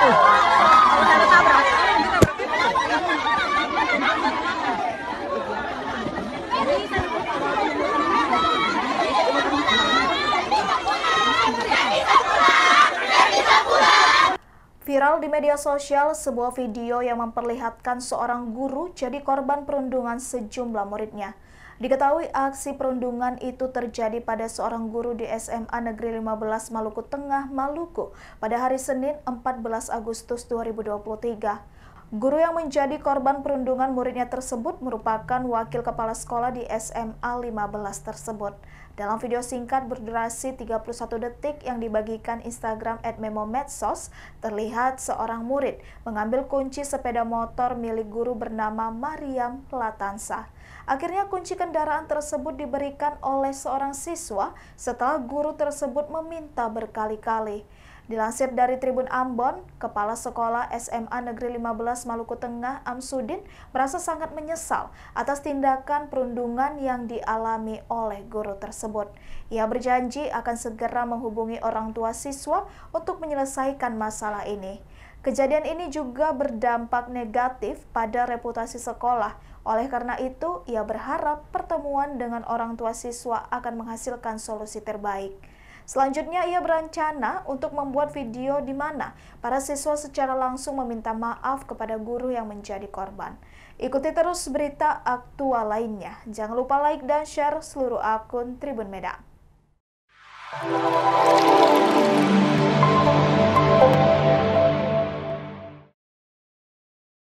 Viral di media sosial sebuah video yang memperlihatkan seorang guru jadi korban perundungan sejumlah muridnya. Diketahui aksi perundungan itu terjadi pada seorang guru di SMA Negeri 15 Maluku Tengah, Maluku pada hari Senin 14 Agustus 2023. Guru yang menjadi korban perundungan muridnya tersebut merupakan wakil kepala sekolah di SMA 15 tersebut. Dalam video singkat berdurasi 31 detik yang dibagikan Instagram @memo_medsos, terlihat seorang murid mengambil kunci sepeda motor milik guru bernama Mariam Latansa. Akhirnya kunci kendaraan tersebut diberikan oleh seorang siswa setelah guru tersebut meminta berkali-kali. Dilansir dari Tribun Ambon, Kepala Sekolah SMA Negeri 15 Maluku Tengah Amsudin merasa sangat menyesal atas tindakan perundungan yang dialami oleh guru tersebut. Ia berjanji akan segera menghubungi orang tua siswa untuk menyelesaikan masalah ini. Kejadian ini juga berdampak negatif pada reputasi sekolah. Oleh karena itu, ia berharap pertemuan dengan orang tua siswa akan menghasilkan solusi terbaik. Selanjutnya ia berencana untuk membuat video di mana para siswa secara langsung meminta maaf kepada guru yang menjadi korban. Ikuti terus berita aktual lainnya. Jangan lupa like dan share seluruh akun Tribun Medan.